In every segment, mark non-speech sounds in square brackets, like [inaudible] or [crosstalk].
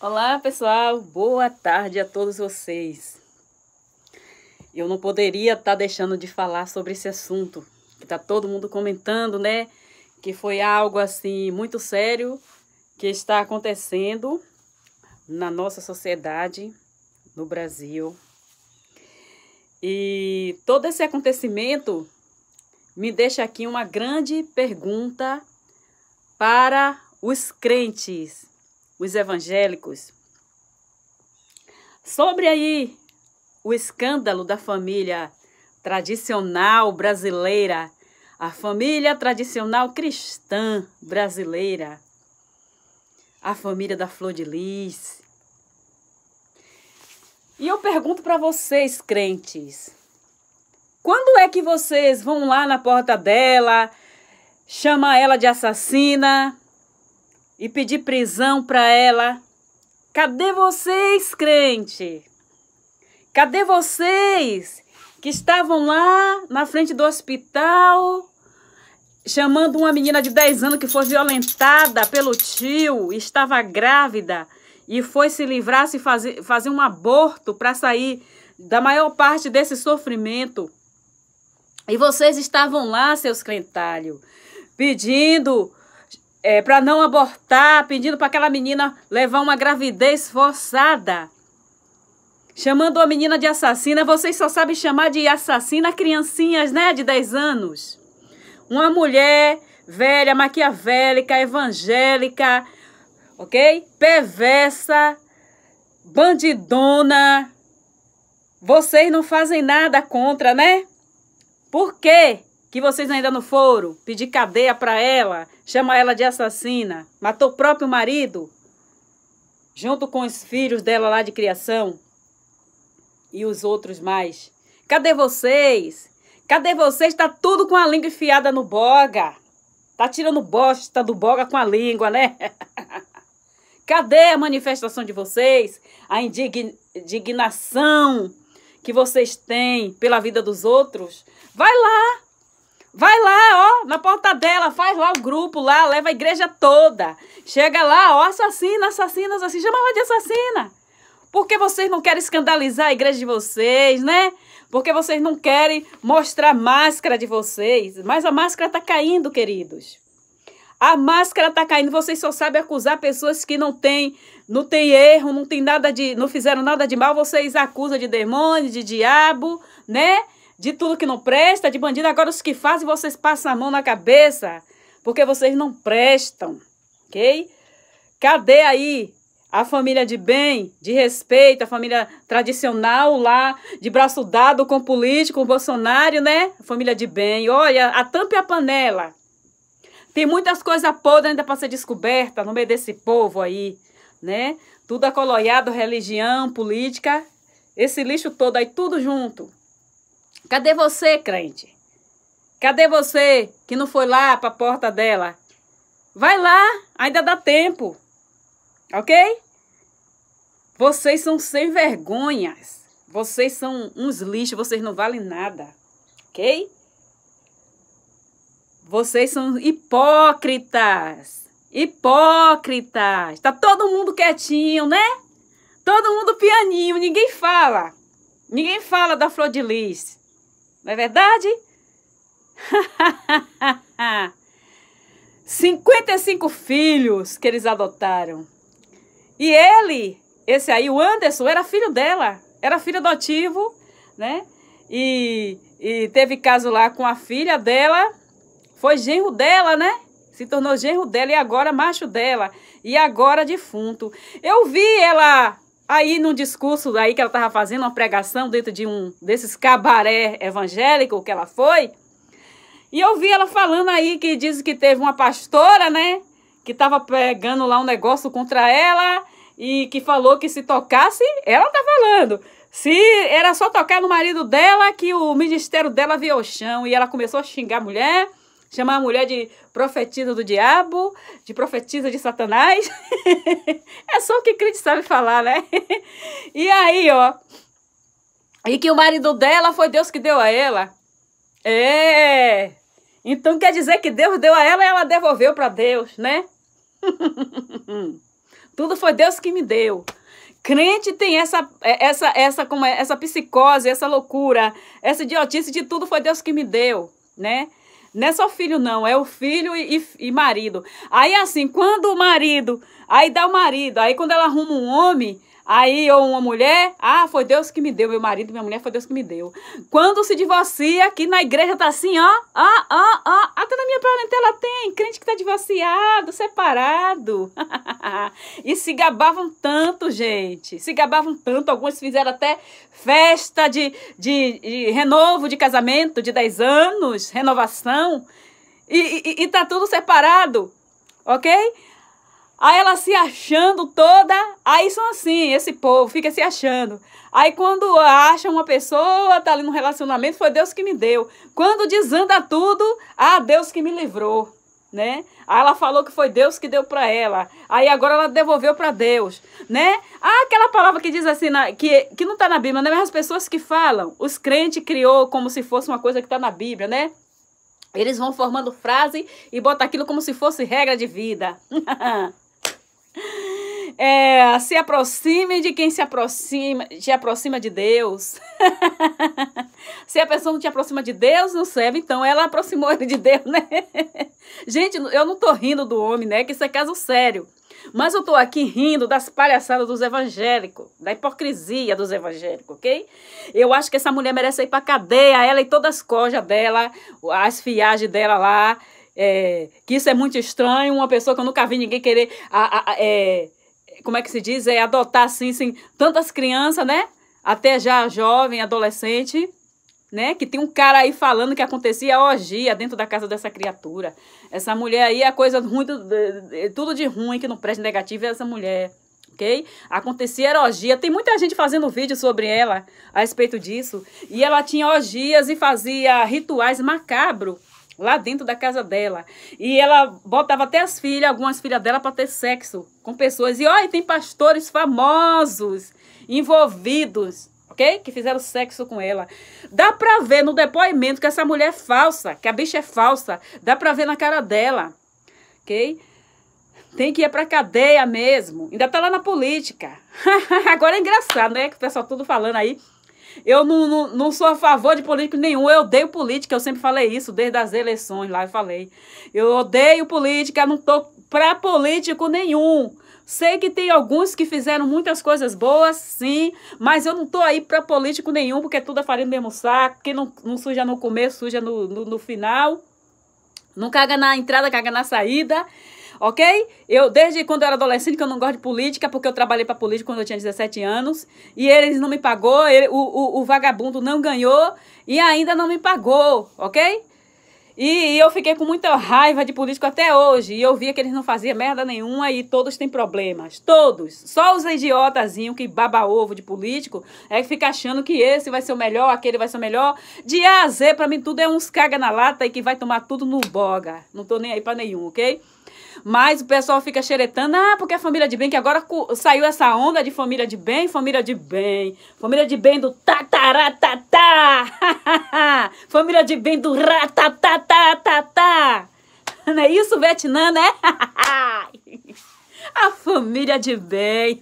Olá pessoal, boa tarde a todos vocês. Eu não poderia estar tá deixando de falar sobre esse assunto que está todo mundo comentando, né? Que foi algo assim muito sério que está acontecendo na nossa sociedade, no Brasil. E todo esse acontecimento me deixa aqui uma grande pergunta para os crentes os evangélicos, sobre aí o escândalo da família tradicional brasileira, a família tradicional cristã brasileira, a família da Flor de Lis. E eu pergunto para vocês, crentes, quando é que vocês vão lá na porta dela, chama ela de assassina, e pedir prisão para ela. Cadê vocês, crente? Cadê vocês que estavam lá na frente do hospital chamando uma menina de 10 anos que foi violentada pelo tio, estava grávida e foi se livrar, se fazer, fazer um aborto para sair da maior parte desse sofrimento. E vocês estavam lá, seus crentalhos, pedindo é, para não abortar, pedindo para aquela menina levar uma gravidez forçada. Chamando a menina de assassina, vocês só sabem chamar de assassina criancinhas, né, de 10 anos. Uma mulher velha, maquiavélica, evangélica, ok? Perversa, bandidona. Vocês não fazem nada contra, né? Por quê? que vocês ainda não foram, pedir cadeia para ela, chama ela de assassina, matou o próprio marido, junto com os filhos dela lá de criação e os outros mais. Cadê vocês? Cadê vocês? Tá tudo com a língua enfiada no boga. Tá tirando bosta do boga com a língua, né? [laughs] Cadê a manifestação de vocês? A indignação que vocês têm pela vida dos outros? Vai lá, Vai lá, ó, na porta dela, faz lá o grupo lá, leva a igreja toda. Chega lá, ó, assassina, assassina, assassina, chama ela de assassina. Porque vocês não querem escandalizar a igreja de vocês, né? Porque vocês não querem mostrar a máscara de vocês. Mas a máscara tá caindo, queridos. A máscara tá caindo. Vocês só sabem acusar pessoas que não têm, não tem erro, não tem nada de, não fizeram nada de mal. Vocês acusam de demônio, de diabo, né? de tudo que não presta, de bandido. Agora os que fazem, vocês passam a mão na cabeça, porque vocês não prestam, ok? Cadê aí a família de bem, de respeito, a família tradicional lá, de braço dado com político, com Bolsonaro, né? Família de bem. Olha, a tampa e a panela. Tem muitas coisas podres ainda para ser descoberta no meio desse povo aí, né? Tudo acoloiado, religião, política, esse lixo todo aí, tudo junto. Cadê você, crente? Cadê você que não foi lá para a porta dela? Vai lá, ainda dá tempo. Ok? Vocês são sem vergonhas. Vocês são uns lixos, vocês não valem nada. Ok? Vocês são hipócritas. Hipócritas. Tá todo mundo quietinho, né? Todo mundo pianinho, ninguém fala. Ninguém fala da Flor de lixo. Não é verdade? 55 [laughs] filhos que eles adotaram. E ele, esse aí, o Anderson, era filho dela, era filho adotivo, né? E, e teve caso lá com a filha dela, foi genro dela, né? Se tornou genro dela e agora macho dela. E agora defunto. Eu vi ela Aí, num discurso aí que ela estava fazendo, uma pregação dentro de um desses cabaré evangélico que ela foi, e eu vi ela falando aí que diz que teve uma pastora, né? Que estava pegando lá um negócio contra ela e que falou que se tocasse, ela tá falando. Se era só tocar no marido dela que o ministério dela veio ao chão e ela começou a xingar a mulher Chamar a mulher de profetisa do diabo, de profetisa de Satanás. [laughs] é só o que crente sabe falar, né? [laughs] e aí, ó. E que o marido dela foi Deus que deu a ela. É. Então quer dizer que Deus deu a ela e ela devolveu para Deus, né? [laughs] Tudo foi Deus que me deu. Crente tem essa é, essa essa como é, essa psicose, essa loucura, essa idiotice de tudo foi Deus que me deu, né? Não é só filho, não, é o filho e, e, e marido. Aí, assim, quando o marido, aí dá o marido, aí quando ela arruma um homem, Aí, ou uma mulher, ah, foi Deus que me deu, meu marido, minha mulher, foi Deus que me deu. Quando se divorcia, aqui na igreja tá assim, ó, ó, ó, ó, até na minha parentela tem crente que está divorciado, separado. [laughs] e se gabavam tanto, gente. Se gabavam tanto. Alguns fizeram até festa de, de, de renovo de casamento de 10 anos, renovação. E, e, e tá tudo separado, ok? Aí ela se achando toda. Aí são assim, esse povo fica se achando. Aí quando acha uma pessoa, tá ali no relacionamento, foi Deus que me deu. Quando desanda tudo, ah, Deus que me livrou, né? Aí ela falou que foi Deus que deu para ela. Aí agora ela devolveu para Deus, né? Ah, aquela palavra que diz assim, na, que, que não tá na Bíblia, né? Mas as pessoas que falam, os crentes criou como se fosse uma coisa que tá na Bíblia, né? Eles vão formando frase e botam aquilo como se fosse regra de vida. [laughs] [laughs] É, se aproxime de quem se aproxima, te aproxima de Deus. [laughs] se a pessoa não te aproxima de Deus, não serve, então ela aproximou ele de Deus, né? [laughs] Gente, eu não tô rindo do homem, né? Que isso é caso sério. Mas eu tô aqui rindo das palhaçadas dos evangélicos, da hipocrisia dos evangélicos, ok? Eu acho que essa mulher merece ir pra cadeia, ela e todas as cojas dela, as fiagens dela lá é, que isso é muito estranho, uma pessoa que eu nunca vi ninguém querer, a, a, a, é, como é que se diz, é adotar assim, assim tantas crianças, né? Até já jovem, adolescente, né? Que tem um cara aí falando que acontecia orgia dentro da casa dessa criatura. Essa mulher aí é coisa muito tudo de ruim que não presta negativo é essa mulher. ok Acontecia orgia. Tem muita gente fazendo vídeo sobre ela a respeito disso. E ela tinha orgias e fazia rituais macabros lá dentro da casa dela. E ela botava até as filhas, algumas filhas dela, para ter sexo com pessoas. E olha, tem pastores famosos envolvidos, ok? Que fizeram sexo com ela. Dá para ver no depoimento que essa mulher é falsa, que a bicha é falsa. Dá para ver na cara dela, ok? Tem que ir para cadeia mesmo. Ainda tá lá na política. [laughs] Agora é engraçado, né? Que o pessoal tudo falando aí. Eu não, não, não sou a favor de político nenhum. Eu odeio política. Eu sempre falei isso desde as eleições lá. Eu falei. Eu odeio política. Não tô pra político nenhum. Sei que tem alguns que fizeram muitas coisas boas, sim, mas eu não tô aí pra político nenhum, porque tudo é farinha do mesmo saco. Quem não, não suja no começo, suja no, no, no final. Não caga na entrada, caga na saída ok? Eu, desde quando eu era adolescente, que eu não gosto de política, porque eu trabalhei para política quando eu tinha 17 anos, e eles não me pagou, ele, o, o, o vagabundo não ganhou e ainda não me pagou, ok? E, e eu fiquei com muita raiva de político até hoje. E eu via que eles não faziam merda nenhuma e todos têm problemas. Todos. Só os idiotazinhos que baba ovo de político é que fica achando que esse vai ser o melhor, aquele vai ser o melhor. De A a Z, pra mim, tudo é uns caga na lata e que vai tomar tudo no boga. Não tô nem aí pra nenhum, ok? Mas o pessoal fica xeretando, ah, porque a família de bem, que agora saiu essa onda de família de bem, família de bem, família de bem do tataratatá, [laughs] família de bem do ratatatatatá. [laughs] Não é isso, Vietnã, né? [laughs] a família de bem.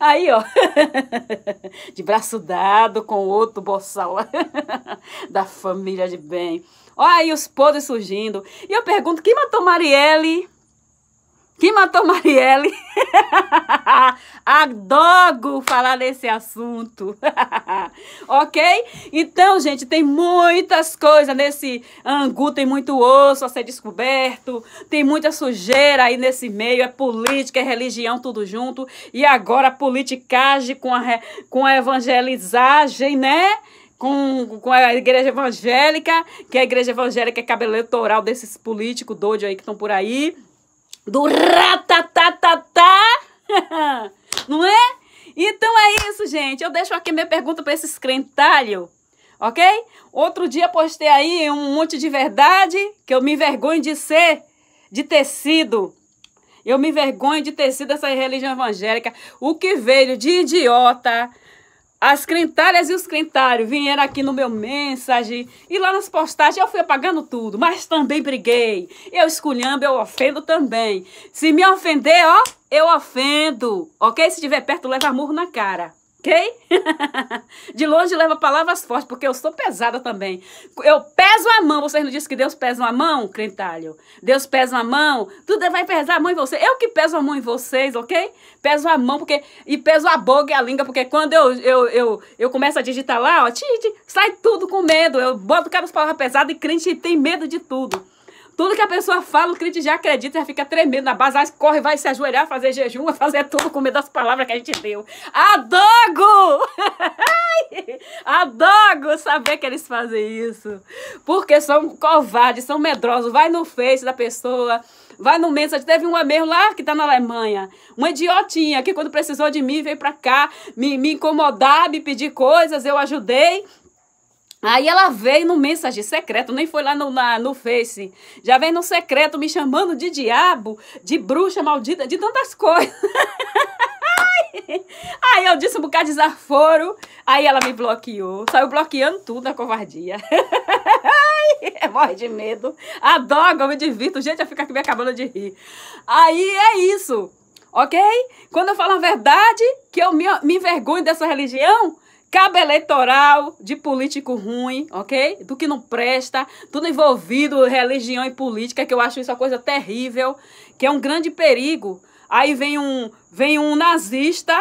Aí, ó, [laughs] de braço dado com outro boçal [laughs] da família de bem. Olha aí os podres surgindo. E eu pergunto, quem matou Marielle? Quem matou Marielle? [laughs] Adogo falar desse assunto. [laughs] ok? Então, gente, tem muitas coisas nesse angu, tem muito osso a ser descoberto, tem muita sujeira aí nesse meio, é política, é religião, tudo junto. E agora a politicagem com a, com a evangelizagem, né? com, com a igreja evangélica, que é a igreja evangélica é cabelo eleitoral desses políticos doidos aí que estão por aí do ratatatatá, [laughs] não é? Então é isso, gente. Eu deixo aqui minha pergunta para esses crentalhos, ok? Outro dia postei aí um monte de verdade que eu me envergonho de ser, de ter sido. Eu me envergonho de ter sido essa religião evangélica. O que veio de idiota, as crentárias e os crentários vieram aqui no meu mensagem e lá nas postagens eu fui apagando tudo, mas também briguei. Eu escolhendo, eu ofendo também. Se me ofender, ó, eu ofendo, ok? Se estiver perto, leva murro na cara. Ok? [laughs] De longe leva palavras fortes, porque eu sou pesada também. Eu peso a mão. Vocês não dizem que Deus pesa a mão, crentalho? Deus pesa a mão. Tudo vai pesar a mão em você. Eu que peso a mão em vocês, ok? Peso a mão porque e peso a boca e a língua, porque quando eu, eu, eu, eu começo a digitar lá, ó, tite, sai tudo com medo. Eu boto cada palavra pesada e crente tem medo de tudo. Tudo que a pessoa fala, o cliente já acredita, já fica tremendo na base, corre, vai se ajoelhar, fazer jejum, vai fazer tudo com medo das palavras que a gente deu. Adogo! [laughs] Adogo saber que eles fazem isso. Porque são covardes, são medrosos. Vai no Face da pessoa, vai no Mensage. Teve uma mesmo lá que tá na Alemanha. Uma idiotinha que quando precisou de mim veio pra cá me, me incomodar, me pedir coisas, eu ajudei. Aí ela veio no mensagem secreto, nem foi lá no, na, no Face. Já veio no secreto me chamando de diabo, de bruxa maldita, de tantas coisas. [laughs] Aí eu disse um bocado de desaforo. Aí ela me bloqueou. Saiu bloqueando tudo a covardia. Ai, [laughs] morre de medo. Adoro, eu me divirto. Gente, eu fico aqui me acabando de rir. Aí é isso, ok? Quando eu falo a verdade, que eu me, me envergonho dessa religião, cabo eleitoral de político ruim, ok? Do que não presta, tudo envolvido, religião e política, que eu acho isso uma coisa terrível, que é um grande perigo. Aí vem um, vem um nazista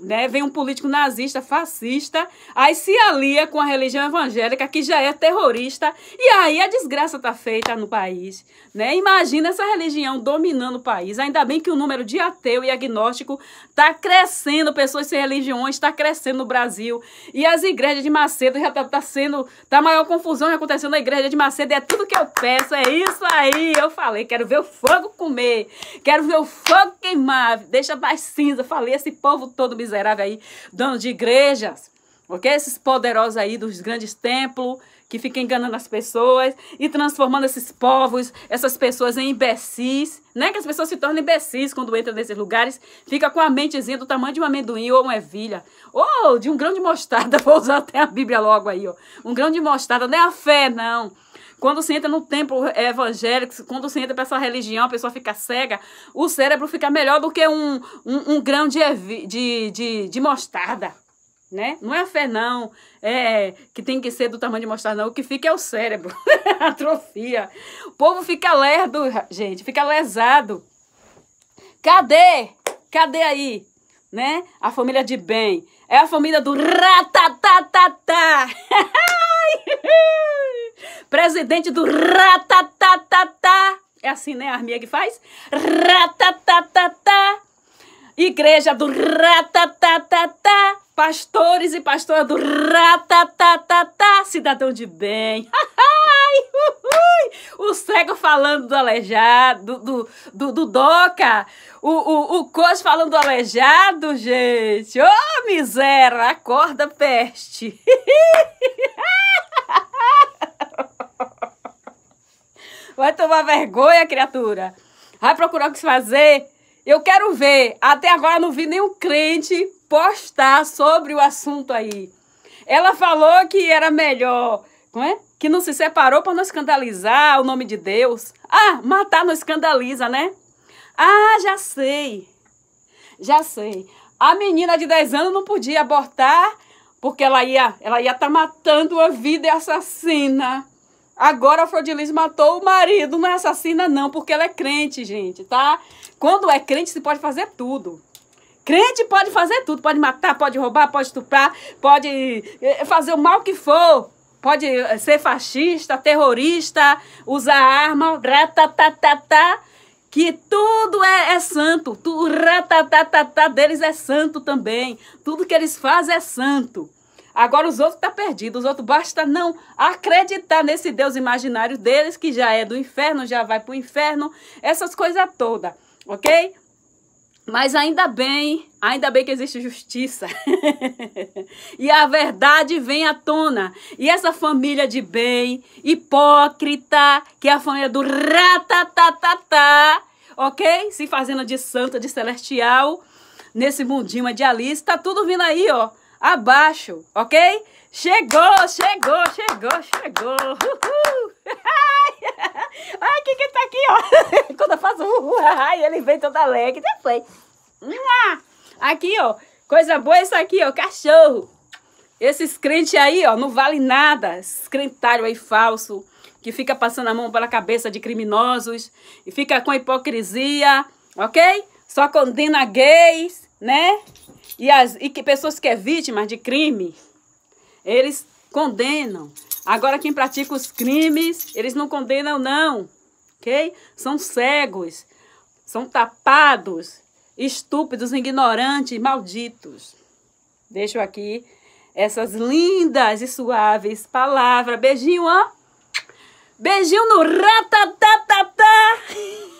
né? Vem um político nazista, fascista, aí se alia com a religião evangélica, que já é terrorista, e aí a desgraça está feita no país, né? Imagina essa religião dominando o país. Ainda bem que o número de ateu e agnóstico está crescendo, pessoas sem religiões está crescendo no Brasil. E as igrejas de Macedo já tá, tá sendo, tá a maior confusão acontecendo na igreja de Macedo, é tudo que eu peço, é isso aí. Eu falei, quero ver o fogo comer, quero ver o fogo queimar, deixa mais cinza. Falei esse povo todo bizarro miseráveis aí, dono de igrejas, ok? Esses poderosos aí dos grandes templos que ficam enganando as pessoas e transformando esses povos, essas pessoas em imbecis, né? Que as pessoas se tornam imbecis quando entram nesses lugares, fica com a mentezinha do tamanho de um amendoim ou uma ervilha, ou oh, de um grão de mostarda, [laughs] vou usar até a Bíblia logo aí, ó. Um grão de mostarda, não é a fé, não. Quando você entra no templo evangélico, quando você entra para essa religião, a pessoa fica cega, o cérebro fica melhor do que um, um, um grão de, de, de, de mostarda. Né? Não é a fé, não, é, é, que tem que ser do tamanho de mostarda, não. O que fica é o cérebro, [laughs] atrofia. O povo fica lerdo, gente, fica lesado. Cadê? Cadê aí? Né? A família de bem. É a família do ratatatata. [laughs] Presidente do tá É assim, né? A arminha que faz? tá Igreja do tá Pastores e pastoras do tá Cidadão de bem. [laughs] o cego falando do aleijado, do, do, do doca, o, o, o coxo falando do aleijado, gente. Ô, oh, miséria, acorda, peste. [laughs] Vai tomar vergonha, criatura. Vai procurar o que fazer. Eu quero ver. Até agora não vi nenhum crente postar sobre o assunto aí. Ela falou que era melhor, não é? Que não se separou para não escandalizar o nome de Deus. Ah, matar não escandaliza, né? Ah, já sei. Já sei. A menina de 10 anos não podia abortar porque ela ia ela ia estar tá matando a vida assassina. Agora a Frodilis matou o marido, não é assassina não, porque ela é crente, gente, tá? Quando é crente, se pode fazer tudo. Crente pode fazer tudo, pode matar, pode roubar, pode estuprar, pode eh, fazer o mal que for. Pode eh, ser fascista, terrorista, usar arma, ratatatatá, que tudo é, é santo. Tudo ratatatatá deles é santo também. Tudo que eles fazem é santo. Agora os outros estão tá perdidos, os outros basta não acreditar nesse Deus imaginário deles, que já é do inferno, já vai para o inferno, essas coisas todas, ok? Mas ainda bem, ainda bem que existe justiça. [laughs] e a verdade vem à tona. E essa família de bem, hipócrita, que é a família do ratatatatá, ok? Se fazendo de santa, de celestial, nesse mundinho de Alice, tá tudo vindo aí, ó abaixo, ok? Chegou, chegou, chegou, chegou. Uhul. [laughs] Ai, que que tá aqui, ó. [laughs] Quando eu faço uhul, [laughs] ai, ele vem toda alegre. Já foi. Aqui, ó. Coisa boa é isso aqui, ó. Cachorro. Esses crentes aí, ó, não vale nada. Esses crentários aí falso que fica passando a mão pela cabeça de criminosos e fica com hipocrisia, ok? Só condena gays, né? e, as, e que pessoas que é vítimas de crime, eles condenam. Agora, quem pratica os crimes, eles não condenam, não. Ok? São cegos, são tapados, estúpidos, ignorantes, malditos. Deixo aqui essas lindas e suaves palavras. Beijinho, ó. Beijinho no ratatatatá. [laughs]